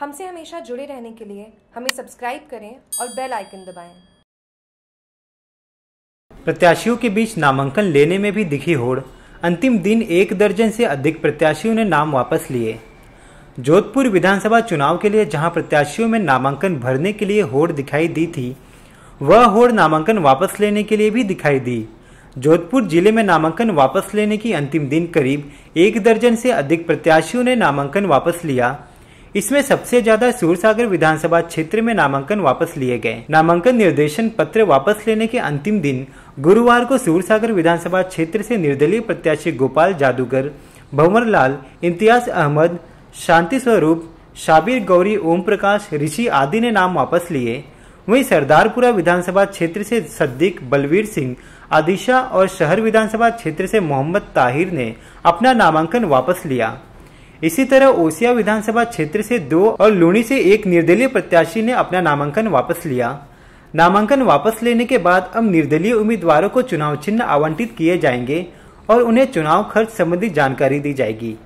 हमसे हमेशा जुड़े रहने के लिए हमें सब्सक्राइब करें और बेल आइकन दबाएं। प्रत्याशियों के बीच नामांकन लेने में भी दिखी होड़ अंतिम दिन एक दर्जन से अधिक प्रत्याशियों ने नाम वापस लिए जोधपुर विधानसभा चुनाव के लिए जहां प्रत्याशियों में नामांकन भरने के लिए होड़ दिखाई दी थी वह होड़ नामांकन वापस लेने के लिए भी दिखाई दी जोधपुर जिले में नामांकन वापस लेने की अंतिम दिन करीब एक दर्जन से अधिक प्रत्याशियों ने नामांकन वापस लिया इसमें सबसे ज्यादा सूरसागर विधानसभा क्षेत्र में नामांकन वापस लिए गए नामांकन निर्देशन पत्र वापस लेने के अंतिम दिन गुरुवार को सूरसागर विधानसभा क्षेत्र से निर्दलीय प्रत्याशी गोपाल जादूगर लाल इम्तियाज अहमद शांति स्वरूप शाबिर गौरी ओम प्रकाश ऋषि आदि ने नाम वापस लिए वहीं सरदारपुरा विधानसभा क्षेत्र से सद्दीक बलवीर सिंह आदिशा और शहर विधानसभा क्षेत्र से मोहम्मद ताहिर ने अपना नामांकन वापस लिया इसी तरह ओसिया विधानसभा क्षेत्र से दो और लूणी से एक निर्दलीय प्रत्याशी ने अपना नामांकन वापस लिया नामांकन वापस लेने के बाद अब निर्दलीय उम्मीदवारों को चुनाव चिन्ह आवंटित किए जाएंगे और उन्हें चुनाव खर्च संबंधी जानकारी दी जाएगी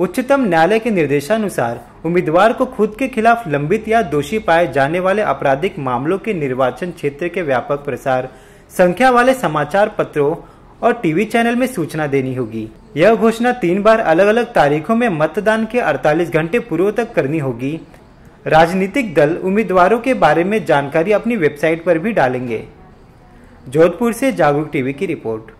उच्चतम न्यायालय के निर्देशानुसार उम्मीदवार को खुद के खिलाफ लंबित या दोषी पाए जाने वाले आपराधिक मामलों के निर्वाचन क्षेत्र के व्यापक प्रसार संख्या वाले समाचार पत्रों और टीवी चैनल में सूचना देनी होगी यह घोषणा तीन बार अलग अलग तारीखों में मतदान के 48 घंटे पूर्व तक करनी होगी राजनीतिक दल उम्मीदवारों के बारे में जानकारी अपनी वेबसाइट पर भी डालेंगे जोधपुर से जागरूक टीवी की रिपोर्ट